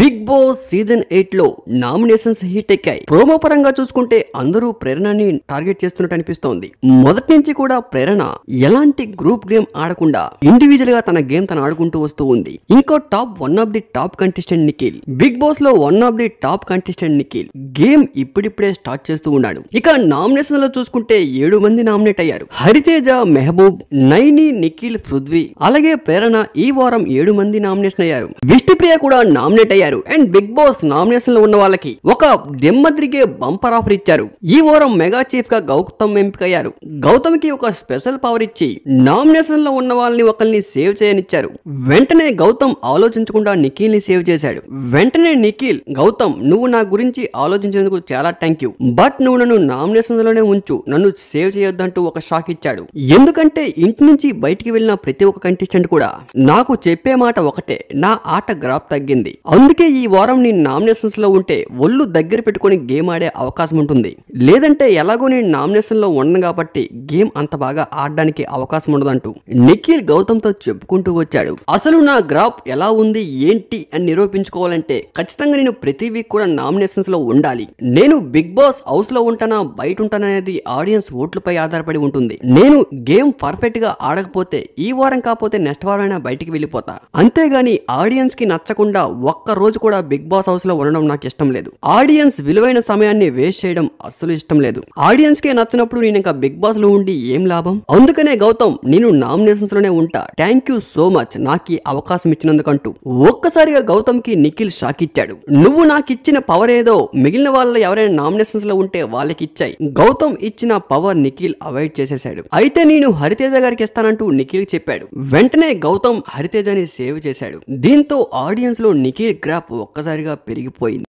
big Boss season eight లో nominations hit ఎక్కాయి promo పరంగా చూసుకుంటే అందరూ ప్రేరణని టార్గెట్ చేస్తున్నట్టు అనిపిస్తోంది మొదటి నుంచి కూడా ప్రేరణ ఎలాంటి గ్రూప్ గేమ్ ఆడకుండా ఇండివిజువల్ గా తన గేమ్ తను ఆడుకుంటూ వస్తూ ఉంది ఇంకో top one of the top contestant Nikhil Bigg Boss లో one of the top contestant Nikhil game ఇప్పుడిప్పుడే స్టార్ట్ చేస్తూ ఉన్నాడు ఇక నామినేషన్ లో చూసుకుంటే ఏడు మంది నామినేట్ అయ్యారు హరితేజ మెహబూబ్ నైని నిఖిల్ పృథ్వీ అలాగే ప్రేరణ ఈ వారం ఏడు మంది నామినేషన్ అయ్యారు ప్రియ కూడా నామినేట్ అయ్యారు అండ్ బిగ్ బాస్ నామినేషన్ లో ఉన్న వాళ్ళకి ఒక దిమ్మద్రిగే బంపర్ ఆఫర్ ఇచ్చారు ఈ వారం మెగా చీఫ్ గా గౌతమ్ ఎంపికయ్యారు గౌతమ్ కి ఒక స్పెషల్ పవర్ ఇచ్చి నామినేషన్ లో ఉన్న వాళ్ళని ఒకరిని సేవ్ చేయనిచ్చారు వెంటనే గౌతమ్ ఆలోచించకుండా నిఖిల్ ని సేవ్ చేశాడు వెంటనే నిఖిల్ గౌతమ్ నువ్వు నా గురించి ఆలోచించినందుకు చాలా థ్యాంక్ యూ బట్ నువ్వు నన్ను నామినేషన్ లోనే ఉంచు నన్ను సేవ్ చేయొద్దంటూ ఒక షాక్ ఇచ్చాడు ఎందుకంటే ఇంటి నుంచి బయటికి వెళ్ళిన ప్రతి ఒక్క కంటెస్టెంట్ కూడా నాకు చెప్పే మాట ఒకటే నా ఆట గ్రాప్ తగ్గింది అందుకే ఈ వారం నేను నామినేషన్స్ లో ఉంటే ఒళ్ళు దగ్గర పెట్టుకుని గేమ్ ఆడే అవకాశం ఉంటుంది లేదంటే ఎలాగో నేను నామినేషన్ లో ఉండను కాబట్టి గేమ్ అంత బాగా ఆడడానికి అవకాశం ఉండదంటూ నిఖిల్ గౌతమ్ తో చెప్పుకుంటూ వచ్చాడు అసలు నా గ్రాప్ ఎలా ఉంది ఏంటి అని నిరూపించుకోవాలంటే ఖచ్చితంగా నేను ప్రతి వీక్ కూడా నామినేషన్స్ లో ఉండాలి నేను బిగ్ బాస్ హౌస్ లో ఉంటానా బయట ఉంటాననేది ఆడియన్స్ ఓట్లపై ఆధారపడి ఉంటుంది నేను గేమ్ పర్ఫెక్ట్ గా ఆడకపోతే ఈ వారం కాకపోతే నెక్స్ట్ వారం అయినా బయటికి వెళ్ళిపోతా అంతేగాని ఆడియన్స్ కి నచ్చకుండా ఒక్కరోజు కూడా బిగ్ బాస్ హౌస్ లో ఉండడం నాకు ఇష్టం లేదు ఆడియన్స్ విలువైన సమయాన్ని వేస్ట్ చేయడం అస్సలు ఇష్టం లేదు ఆడియన్స్ కే నచ్చినప్పుడు నేను ఇంకా బిగ్ బాస్ లో ఉండి ఏం లాభం అందుకనే గౌతమ్ నేను నామినేషన్స్ లోనే ఉంటా థ్యాంక్ యూ సో మచ్ నాకు ఈ అవకాశం ఇచ్చినందుకంటూ ఒక్కసారిగా గౌతమ్ కి నిఖిల్ షాక్ ఇచ్చాడు నువ్వు నాకు ఇచ్చిన పవర్ ఏదో మిగిలిన వాళ్ళ ఎవరైనా నామినేషన్స్ లో ఉంటే వాళ్ళకి ఇచ్చాయి గౌతమ్ ఇచ్చిన పవర్ నిఖిల్ అవాయిడ్ చేసేశాడు అయితే నేను హరితేజ గారికి ఇస్తానంటూ నిఖిల్ చెప్పాడు వెంటనే గౌతమ్ హరితేజని సేవ్ చేశాడు దీంతో ఆడియన్స్లో నిఖిల్ క్రాప్ ఒక్కసారిగా పెరిగిపోయింది